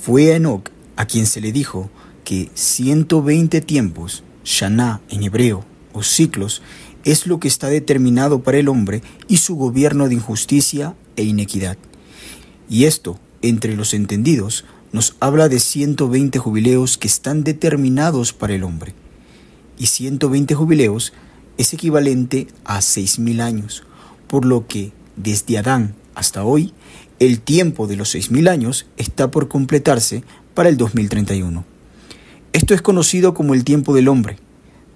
Fue enoc Enoch a quien se le dijo que 120 tiempos, Shaná en hebreo, o ciclos, es lo que está determinado para el hombre y su gobierno de injusticia e inequidad. Y esto, entre los entendidos, nos habla de 120 jubileos que están determinados para el hombre. Y 120 jubileos es equivalente a 6.000 años, por lo que desde Adán hasta hoy, el tiempo de los 6.000 años está por completarse para el 2031. Esto es conocido como el tiempo del hombre,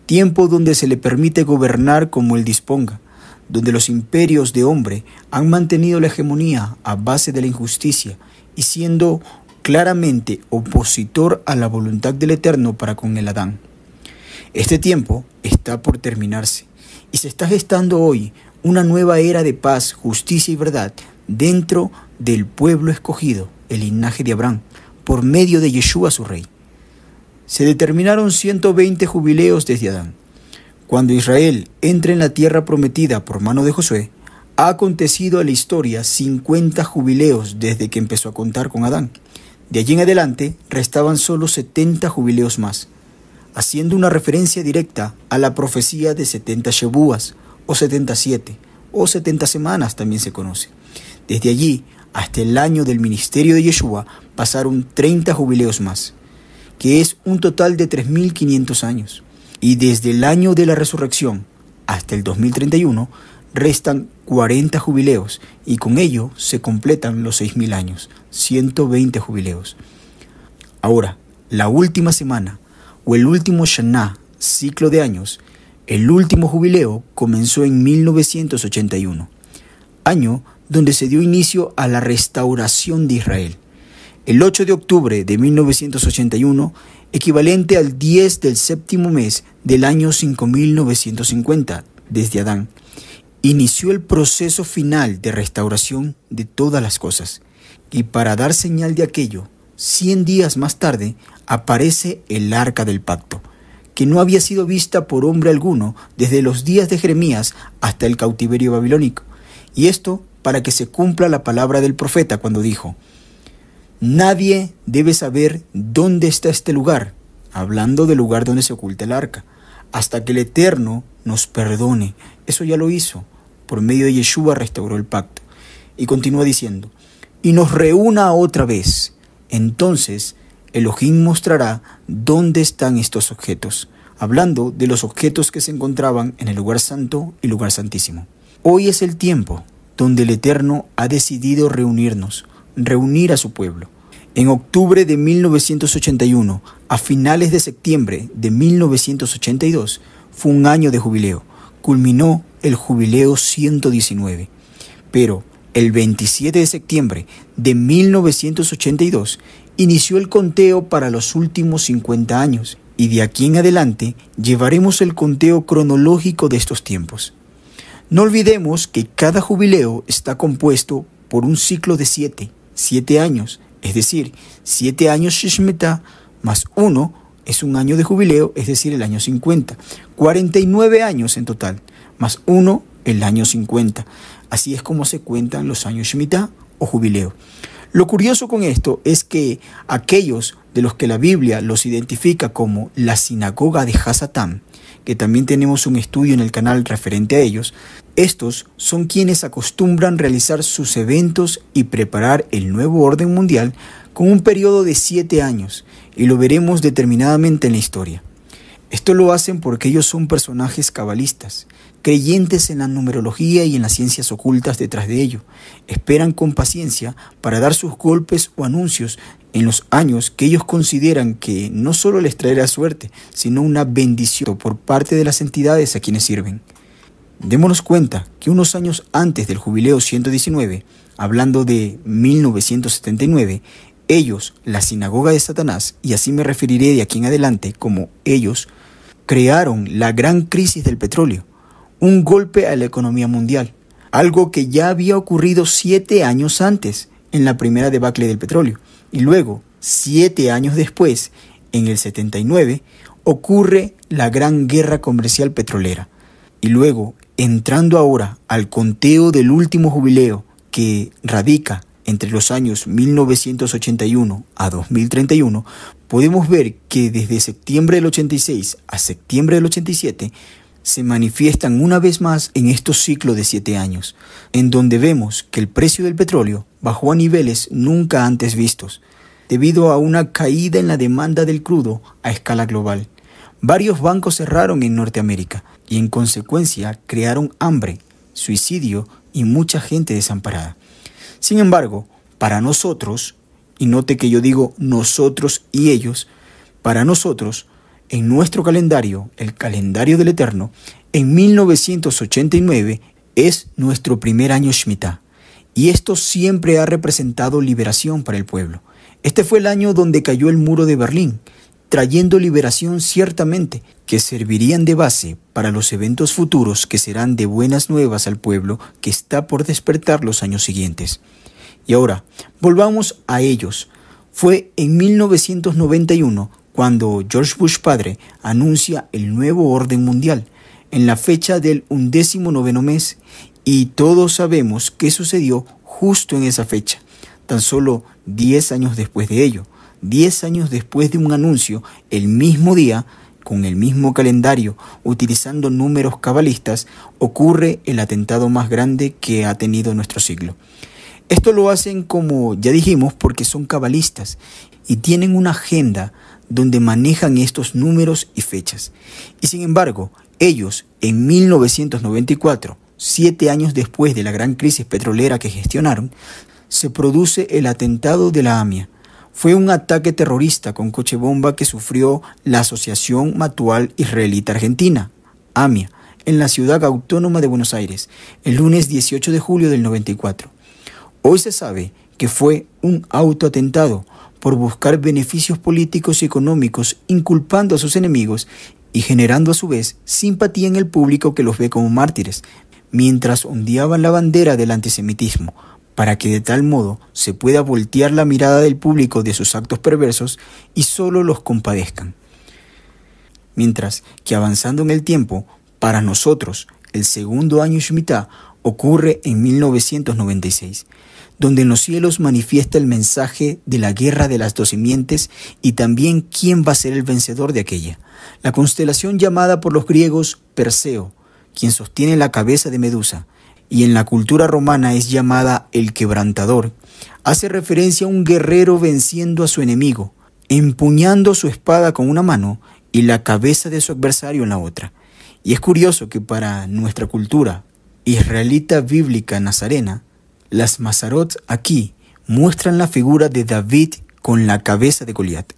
tiempo donde se le permite gobernar como él disponga, donde los imperios de hombre han mantenido la hegemonía a base de la injusticia y siendo claramente opositor a la voluntad del Eterno para con el Adán. Este tiempo está por terminarse y se está gestando hoy una nueva era de paz, justicia y verdad dentro del pueblo escogido, el linaje de Abraham, por medio de Yeshua su rey. Se determinaron 120 jubileos desde Adán. Cuando Israel entra en la tierra prometida por mano de Josué, ha acontecido a la historia 50 jubileos desde que empezó a contar con Adán. De allí en adelante restaban solo 70 jubileos más, haciendo una referencia directa a la profecía de 70 Shebúas, o 77, o 70 semanas también se conoce. Desde allí hasta el año del ministerio de Yeshua pasaron 30 jubileos más, que es un total de 3.500 años. Y desde el año de la resurrección hasta el 2031 restan 40 jubileos y con ello se completan los 6.000 años, 120 jubileos. Ahora, la última semana o el último Shana, ciclo de años, el último jubileo comenzó en 1981, año donde se dio inicio a la restauración de Israel. El 8 de octubre de 1981, equivalente al 10 del séptimo mes del año 5950 desde Adán, inició el proceso final de restauración de todas las cosas. Y para dar señal de aquello, cien días más tarde aparece el arca del pacto, que no había sido vista por hombre alguno desde los días de Jeremías hasta el cautiverio babilónico. Y esto para que se cumpla la palabra del profeta cuando dijo, Nadie debe saber dónde está este lugar, hablando del lugar donde se oculta el arca, hasta que el Eterno nos perdone. Eso ya lo hizo por medio de Yeshua restauró el pacto. Y continúa diciendo, y nos reúna otra vez. Entonces Elohim mostrará dónde están estos objetos, hablando de los objetos que se encontraban en el lugar santo y lugar santísimo. Hoy es el tiempo donde el Eterno ha decidido reunirnos, reunir a su pueblo. En octubre de 1981, a finales de septiembre de 1982, fue un año de jubileo culminó el jubileo 119. Pero el 27 de septiembre de 1982 inició el conteo para los últimos 50 años y de aquí en adelante llevaremos el conteo cronológico de estos tiempos. No olvidemos que cada jubileo está compuesto por un ciclo de siete, siete años, es decir, siete años Shishmeta más 1 es un año de jubileo, es decir, el año 50. 49 años en total, más uno el año 50. Así es como se cuentan los años Shemitah o jubileo. Lo curioso con esto es que aquellos de los que la Biblia los identifica como la sinagoga de Hasatán, que también tenemos un estudio en el canal referente a ellos, estos son quienes acostumbran realizar sus eventos y preparar el nuevo orden mundial con un periodo de siete años, y lo veremos determinadamente en la historia. Esto lo hacen porque ellos son personajes cabalistas, creyentes en la numerología y en las ciencias ocultas detrás de ello. Esperan con paciencia para dar sus golpes o anuncios en los años que ellos consideran que no solo les traerá suerte, sino una bendición por parte de las entidades a quienes sirven. Démonos cuenta que unos años antes del jubileo 119, hablando de 1979, ellos, la sinagoga de Satanás, y así me referiré de aquí en adelante como ellos, crearon la gran crisis del petróleo, un golpe a la economía mundial, algo que ya había ocurrido siete años antes, en la primera debacle del petróleo, y luego, siete años después, en el 79, ocurre la gran guerra comercial petrolera, y luego, entrando ahora al conteo del último jubileo que radica entre los años 1981 a 2031, podemos ver que desde septiembre del 86 a septiembre del 87 se manifiestan una vez más en estos ciclos de siete años, en donde vemos que el precio del petróleo bajó a niveles nunca antes vistos, debido a una caída en la demanda del crudo a escala global. Varios bancos cerraron en Norteamérica y en consecuencia crearon hambre, suicidio y mucha gente desamparada. Sin embargo, para nosotros, y note que yo digo nosotros y ellos, para nosotros, en nuestro calendario, el calendario del Eterno, en 1989 es nuestro primer año Shemitah. Y esto siempre ha representado liberación para el pueblo. Este fue el año donde cayó el muro de Berlín trayendo liberación ciertamente, que servirían de base para los eventos futuros que serán de buenas nuevas al pueblo que está por despertar los años siguientes. Y ahora, volvamos a ellos. Fue en 1991 cuando George Bush padre anuncia el nuevo orden mundial, en la fecha del undécimo noveno mes, y todos sabemos qué sucedió justo en esa fecha, tan solo diez años después de ello. Diez años después de un anuncio, el mismo día, con el mismo calendario, utilizando números cabalistas, ocurre el atentado más grande que ha tenido nuestro siglo. Esto lo hacen, como ya dijimos, porque son cabalistas y tienen una agenda donde manejan estos números y fechas. Y sin embargo, ellos, en 1994, siete años después de la gran crisis petrolera que gestionaron, se produce el atentado de la AMIA, fue un ataque terrorista con coche bomba que sufrió la Asociación Matual Israelita Argentina, AMIA, en la ciudad autónoma de Buenos Aires, el lunes 18 de julio del 94. Hoy se sabe que fue un autoatentado por buscar beneficios políticos y económicos, inculpando a sus enemigos y generando a su vez simpatía en el público que los ve como mártires, mientras ondeaban la bandera del antisemitismo, para que de tal modo se pueda voltear la mirada del público de sus actos perversos y solo los compadezcan. Mientras que avanzando en el tiempo, para nosotros, el segundo año Shemitah ocurre en 1996, donde en los cielos manifiesta el mensaje de la guerra de las dos simientes y también quién va a ser el vencedor de aquella. La constelación llamada por los griegos Perseo, quien sostiene la cabeza de Medusa, y en la cultura romana es llamada el quebrantador, hace referencia a un guerrero venciendo a su enemigo, empuñando su espada con una mano y la cabeza de su adversario en la otra. Y es curioso que para nuestra cultura israelita bíblica nazarena, las Mazarot aquí muestran la figura de David con la cabeza de Goliat.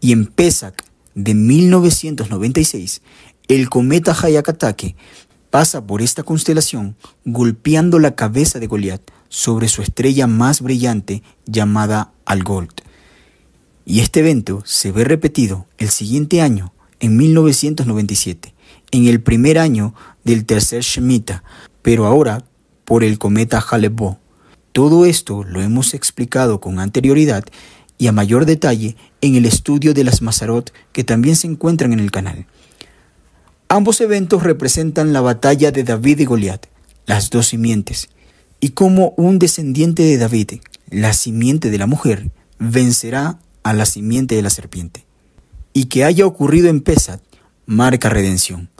Y en Pesach de 1996, el cometa Hayakatake pasa por esta constelación golpeando la cabeza de Goliat sobre su estrella más brillante llamada Algol Y este evento se ve repetido el siguiente año, en 1997, en el primer año del tercer Shemitah, pero ahora por el cometa Halebó. Todo esto lo hemos explicado con anterioridad y a mayor detalle en el estudio de las Mazarot que también se encuentran en el canal. Ambos eventos representan la batalla de David y Goliat, las dos simientes, y cómo un descendiente de David, la simiente de la mujer, vencerá a la simiente de la serpiente. Y que haya ocurrido en Pesat marca redención.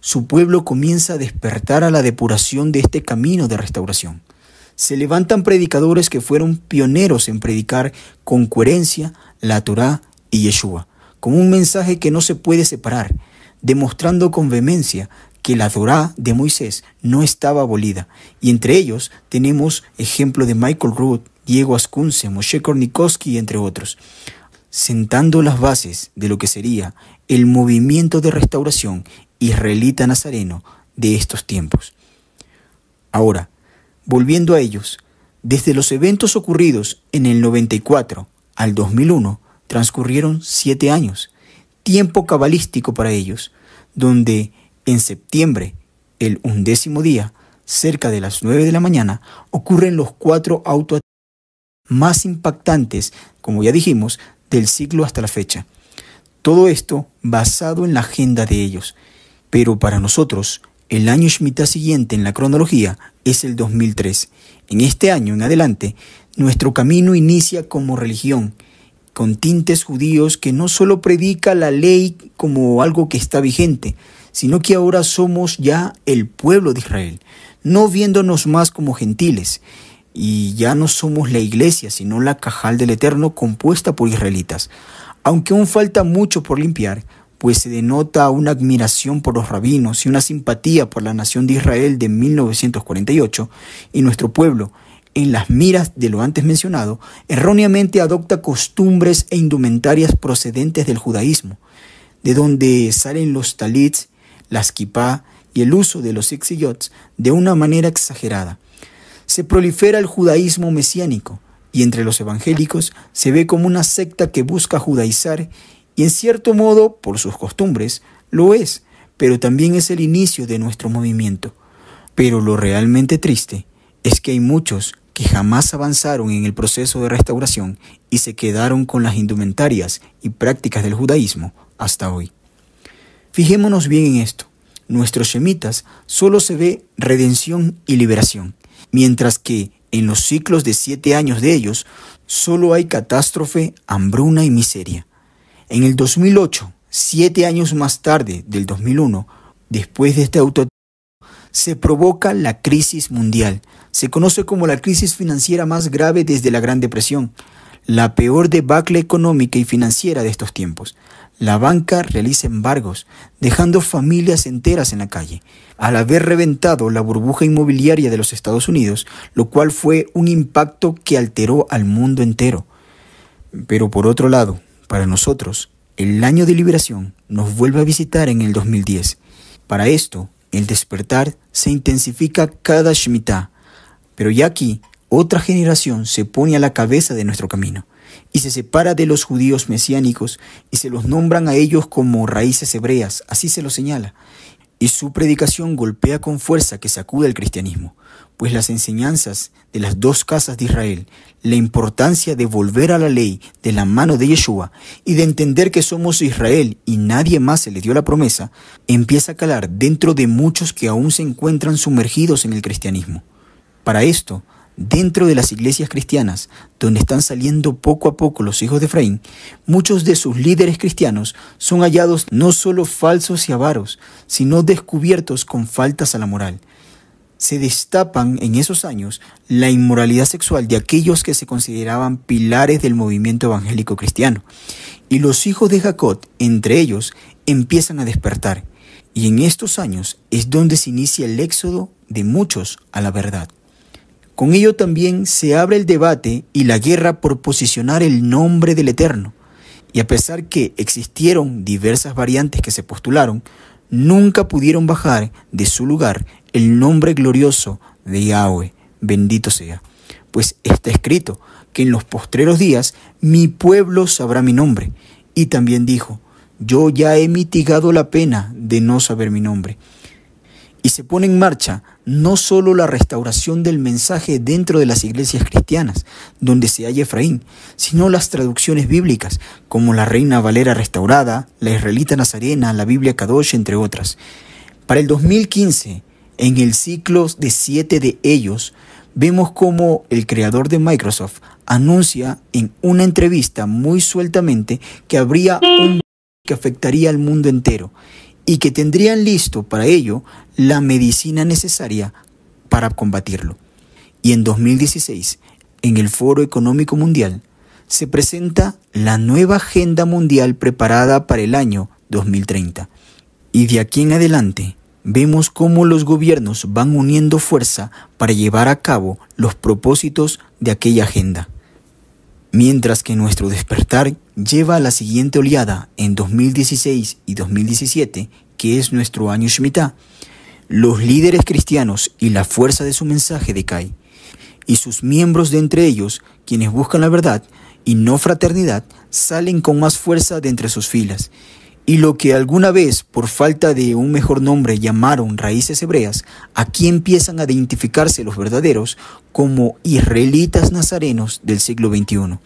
Su pueblo comienza a despertar a la depuración de este camino de restauración. Se levantan predicadores que fueron pioneros en predicar con coherencia la Torá y Yeshua, como un mensaje que no se puede separar, demostrando con vehemencia que la Dora de Moisés no estaba abolida. Y entre ellos tenemos ejemplo de Michael Rood, Diego Ascunce, Moshe Kornikowski, entre otros, sentando las bases de lo que sería el movimiento de restauración israelita nazareno de estos tiempos. Ahora, volviendo a ellos, desde los eventos ocurridos en el 94 al 2001 transcurrieron siete años tiempo cabalístico para ellos, donde en septiembre, el undécimo día, cerca de las nueve de la mañana, ocurren los cuatro auto más impactantes, como ya dijimos, del siglo hasta la fecha. Todo esto basado en la agenda de ellos. Pero para nosotros, el año Shemitah siguiente en la cronología es el 2003. En este año en adelante, nuestro camino inicia como religión con tintes judíos que no solo predica la ley como algo que está vigente, sino que ahora somos ya el pueblo de Israel, no viéndonos más como gentiles, y ya no somos la iglesia, sino la cajal del Eterno compuesta por israelitas. Aunque aún falta mucho por limpiar, pues se denota una admiración por los rabinos y una simpatía por la nación de Israel de 1948 y nuestro pueblo, en las miras de lo antes mencionado, erróneamente adopta costumbres e indumentarias procedentes del judaísmo, de donde salen los talits, las kipá y el uso de los exijots de una manera exagerada. Se prolifera el judaísmo mesiánico y entre los evangélicos se ve como una secta que busca judaizar y en cierto modo, por sus costumbres, lo es, pero también es el inicio de nuestro movimiento. Pero lo realmente triste es que hay muchos que jamás avanzaron en el proceso de restauración y se quedaron con las indumentarias y prácticas del judaísmo hasta hoy. Fijémonos bien en esto. Nuestros semitas solo se ve redención y liberación, mientras que en los ciclos de siete años de ellos solo hay catástrofe, hambruna y miseria. En el 2008, siete años más tarde del 2001, después de este auto se provoca la crisis mundial. Se conoce como la crisis financiera más grave desde la Gran Depresión, la peor debacle económica y financiera de estos tiempos. La banca realiza embargos, dejando familias enteras en la calle. Al haber reventado la burbuja inmobiliaria de los Estados Unidos, lo cual fue un impacto que alteró al mundo entero. Pero por otro lado, para nosotros, el año de liberación nos vuelve a visitar en el 2010. Para esto, el despertar se intensifica cada Shemitah, pero ya aquí otra generación se pone a la cabeza de nuestro camino y se separa de los judíos mesiánicos y se los nombran a ellos como raíces hebreas, así se lo señala, y su predicación golpea con fuerza que sacude el cristianismo, pues las enseñanzas de las dos casas de Israel, la importancia de volver a la ley de la mano de Yeshua y de entender que somos Israel y nadie más se le dio la promesa, empieza a calar dentro de muchos que aún se encuentran sumergidos en el cristianismo. Para esto, Dentro de las iglesias cristianas, donde están saliendo poco a poco los hijos de Efraín, muchos de sus líderes cristianos son hallados no solo falsos y avaros, sino descubiertos con faltas a la moral. Se destapan en esos años la inmoralidad sexual de aquellos que se consideraban pilares del movimiento evangélico cristiano, y los hijos de Jacob, entre ellos, empiezan a despertar. Y en estos años es donde se inicia el éxodo de muchos a la verdad. Con ello también se abre el debate y la guerra por posicionar el nombre del Eterno. Y a pesar que existieron diversas variantes que se postularon, nunca pudieron bajar de su lugar el nombre glorioso de Yahweh, bendito sea. Pues está escrito que en los postreros días mi pueblo sabrá mi nombre. Y también dijo, yo ya he mitigado la pena de no saber mi nombre. Y se pone en marcha no solo la restauración del mensaje dentro de las iglesias cristianas, donde se halla Efraín, sino las traducciones bíblicas, como la Reina Valera Restaurada, la Israelita Nazarena, la Biblia Kadosh, entre otras. Para el 2015, en el ciclo de siete de ellos, vemos cómo el creador de Microsoft anuncia en una entrevista muy sueltamente que habría un que afectaría al mundo entero y que tendrían listo para ello la medicina necesaria para combatirlo. Y en 2016, en el Foro Económico Mundial, se presenta la nueva agenda mundial preparada para el año 2030. Y de aquí en adelante, vemos cómo los gobiernos van uniendo fuerza para llevar a cabo los propósitos de aquella agenda mientras que nuestro despertar lleva a la siguiente oleada en 2016 y 2017, que es nuestro año Shemitah, los líderes cristianos y la fuerza de su mensaje decae, y sus miembros de entre ellos, quienes buscan la verdad y no fraternidad, salen con más fuerza de entre sus filas. Y lo que alguna vez, por falta de un mejor nombre, llamaron raíces hebreas, aquí empiezan a identificarse los verdaderos como israelitas nazarenos del siglo XXI.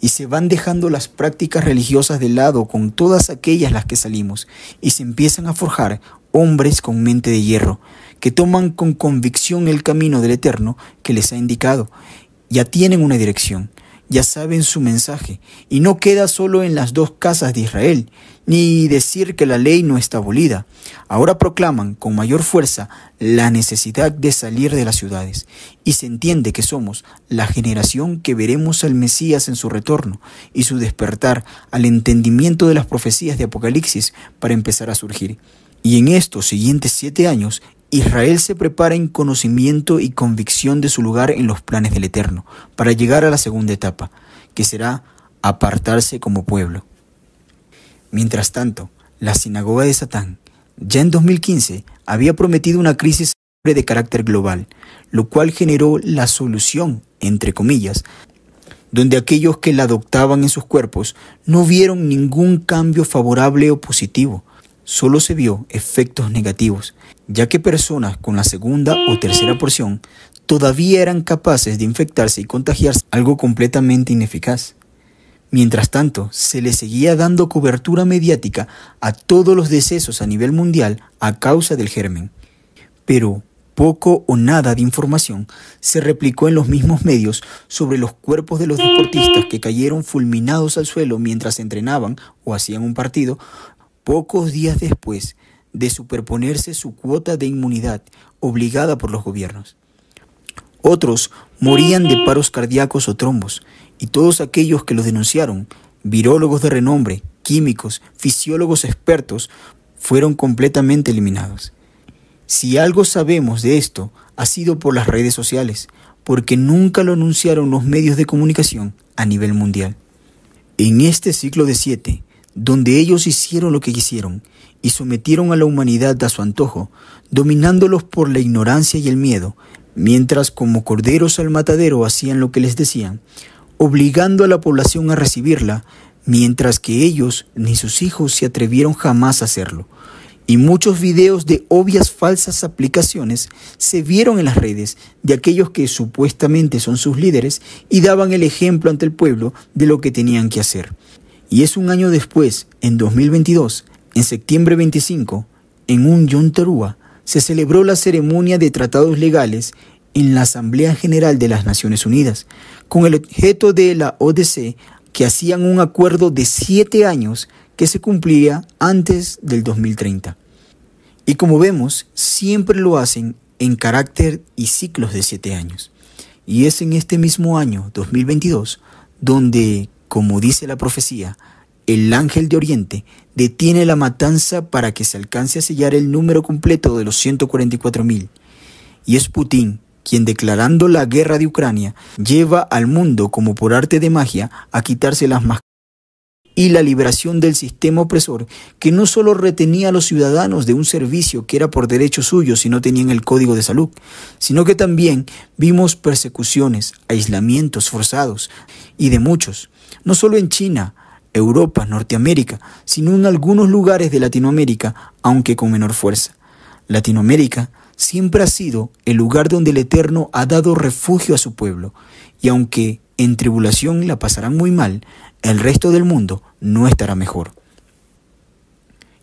Y se van dejando las prácticas religiosas de lado con todas aquellas las que salimos, y se empiezan a forjar hombres con mente de hierro, que toman con convicción el camino del Eterno que les ha indicado, ya tienen una dirección ya saben su mensaje, y no queda solo en las dos casas de Israel, ni decir que la ley no está abolida. Ahora proclaman con mayor fuerza la necesidad de salir de las ciudades, y se entiende que somos la generación que veremos al Mesías en su retorno y su despertar al entendimiento de las profecías de Apocalipsis para empezar a surgir. Y en estos siguientes siete años Israel se prepara en conocimiento y convicción de su lugar en los planes del Eterno, para llegar a la segunda etapa, que será apartarse como pueblo. Mientras tanto, la sinagoga de Satán, ya en 2015, había prometido una crisis de carácter global, lo cual generó la solución, entre comillas, donde aquellos que la adoptaban en sus cuerpos no vieron ningún cambio favorable o positivo, solo se vio efectos negativos, ya que personas con la segunda o tercera porción todavía eran capaces de infectarse y contagiarse, algo completamente ineficaz. Mientras tanto, se le seguía dando cobertura mediática a todos los decesos a nivel mundial a causa del germen. Pero poco o nada de información se replicó en los mismos medios sobre los cuerpos de los deportistas que cayeron fulminados al suelo mientras entrenaban o hacían un partido pocos días después de superponerse su cuota de inmunidad obligada por los gobiernos. Otros morían de paros cardíacos o trombos, y todos aquellos que los denunciaron, virólogos de renombre, químicos, fisiólogos expertos, fueron completamente eliminados. Si algo sabemos de esto, ha sido por las redes sociales, porque nunca lo anunciaron los medios de comunicación a nivel mundial. En este ciclo de siete, donde ellos hicieron lo que quisieron y sometieron a la humanidad a su antojo, dominándolos por la ignorancia y el miedo, mientras como corderos al matadero hacían lo que les decían, obligando a la población a recibirla, mientras que ellos ni sus hijos se atrevieron jamás a hacerlo. Y muchos videos de obvias falsas aplicaciones se vieron en las redes de aquellos que supuestamente son sus líderes y daban el ejemplo ante el pueblo de lo que tenían que hacer. Y es un año después, en 2022, en septiembre 25, en un Yonterúa, se celebró la ceremonia de tratados legales en la Asamblea General de las Naciones Unidas, con el objeto de la ODC que hacían un acuerdo de siete años que se cumplía antes del 2030. Y como vemos, siempre lo hacen en carácter y ciclos de siete años. Y es en este mismo año, 2022, donde, como dice la profecía, el ángel de Oriente detiene la matanza para que se alcance a sellar el número completo de los 144.000. Y es Putin quien declarando la guerra de Ucrania lleva al mundo como por arte de magia a quitarse las máscaras y la liberación del sistema opresor que no solo retenía a los ciudadanos de un servicio que era por derecho suyo si no tenían el código de salud, sino que también vimos persecuciones, aislamientos forzados y de muchos, no solo en China, Europa, Norteamérica, sino en algunos lugares de Latinoamérica, aunque con menor fuerza. Latinoamérica siempre ha sido el lugar donde el Eterno ha dado refugio a su pueblo, y aunque en tribulación la pasarán muy mal, el resto del mundo no estará mejor.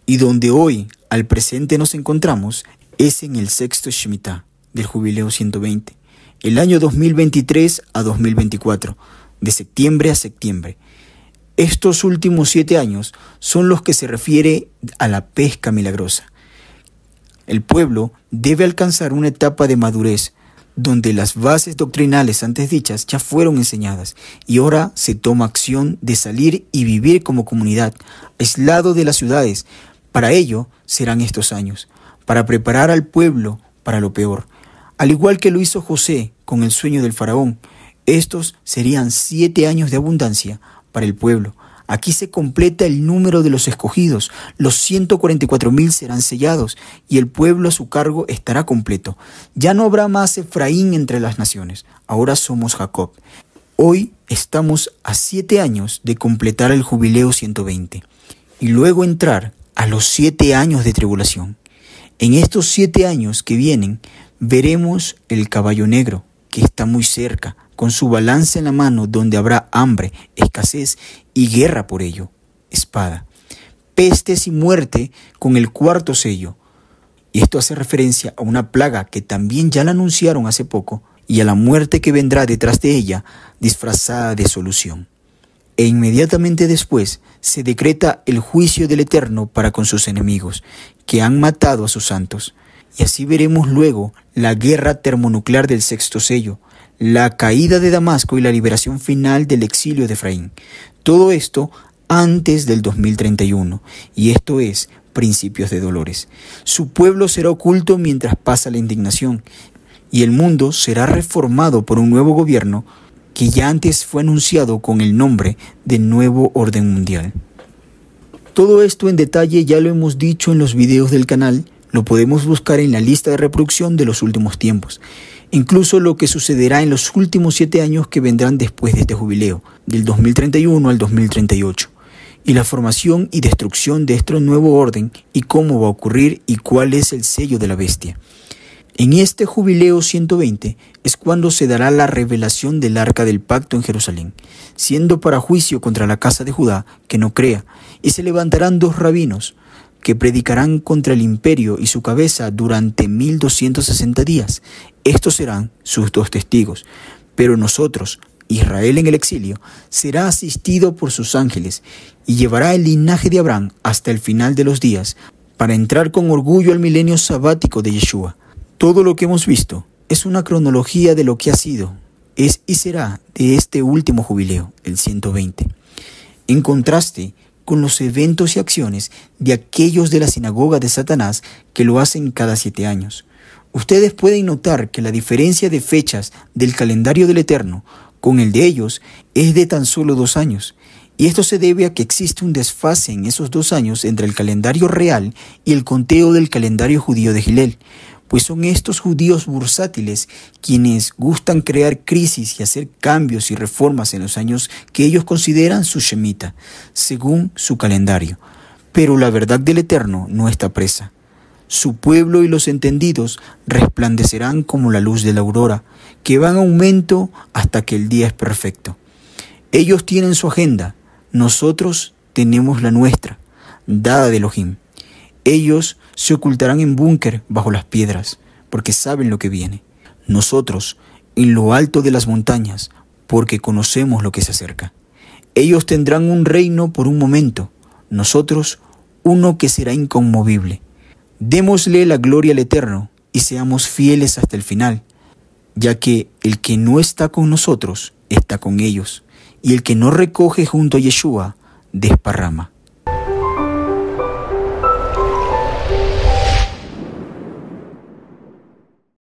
Y donde hoy al presente nos encontramos es en el sexto Shemitah del Jubileo 120, el año 2023 a 2024, de septiembre a septiembre, estos últimos siete años son los que se refiere a la pesca milagrosa. El pueblo debe alcanzar una etapa de madurez donde las bases doctrinales antes dichas ya fueron enseñadas y ahora se toma acción de salir y vivir como comunidad, aislado de las ciudades. Para ello serán estos años, para preparar al pueblo para lo peor. Al igual que lo hizo José con el sueño del faraón, estos serían siete años de abundancia para el pueblo. Aquí se completa el número de los escogidos. Los 144.000 serán sellados y el pueblo a su cargo estará completo. Ya no habrá más Efraín entre las naciones. Ahora somos Jacob. Hoy estamos a siete años de completar el jubileo 120 y luego entrar a los siete años de tribulación. En estos siete años que vienen veremos el caballo negro que está muy cerca con su balance en la mano, donde habrá hambre, escasez y guerra por ello, espada, pestes y muerte con el cuarto sello. Y esto hace referencia a una plaga que también ya la anunciaron hace poco y a la muerte que vendrá detrás de ella disfrazada de solución. E inmediatamente después se decreta el juicio del Eterno para con sus enemigos, que han matado a sus santos. Y así veremos luego la guerra termonuclear del sexto sello, la caída de Damasco y la liberación final del exilio de Efraín. Todo esto antes del 2031, y esto es principios de dolores. Su pueblo será oculto mientras pasa la indignación, y el mundo será reformado por un nuevo gobierno que ya antes fue anunciado con el nombre de Nuevo Orden Mundial. Todo esto en detalle ya lo hemos dicho en los videos del canal, lo podemos buscar en la lista de reproducción de los últimos tiempos incluso lo que sucederá en los últimos siete años que vendrán después de este jubileo, del 2031 al 2038, y la formación y destrucción de este nuevo orden y cómo va a ocurrir y cuál es el sello de la bestia. En este jubileo 120 es cuando se dará la revelación del arca del pacto en Jerusalén, siendo para juicio contra la casa de Judá que no crea, y se levantarán dos rabinos, que predicarán contra el imperio y su cabeza durante 1260 días. Estos serán sus dos testigos. Pero nosotros, Israel en el exilio, será asistido por sus ángeles y llevará el linaje de Abraham hasta el final de los días, para entrar con orgullo al milenio sabático de Yeshua. Todo lo que hemos visto es una cronología de lo que ha sido, es y será de este último jubileo, el 120. En contraste con los eventos y acciones de aquellos de la sinagoga de Satanás que lo hacen cada siete años. Ustedes pueden notar que la diferencia de fechas del calendario del Eterno con el de ellos es de tan solo dos años, y esto se debe a que existe un desfase en esos dos años entre el calendario real y el conteo del calendario judío de Gilel pues son estos judíos bursátiles quienes gustan crear crisis y hacer cambios y reformas en los años que ellos consideran su shemita, según su calendario. Pero la verdad del Eterno no está presa. Su pueblo y los entendidos resplandecerán como la luz de la aurora, que va en aumento hasta que el día es perfecto. Ellos tienen su agenda, nosotros tenemos la nuestra, dada de Elohim. Ellos se ocultarán en búnker bajo las piedras, porque saben lo que viene. Nosotros, en lo alto de las montañas, porque conocemos lo que se acerca. Ellos tendrán un reino por un momento, nosotros uno que será inconmovible. Démosle la gloria al Eterno y seamos fieles hasta el final, ya que el que no está con nosotros está con ellos, y el que no recoge junto a Yeshua desparrama.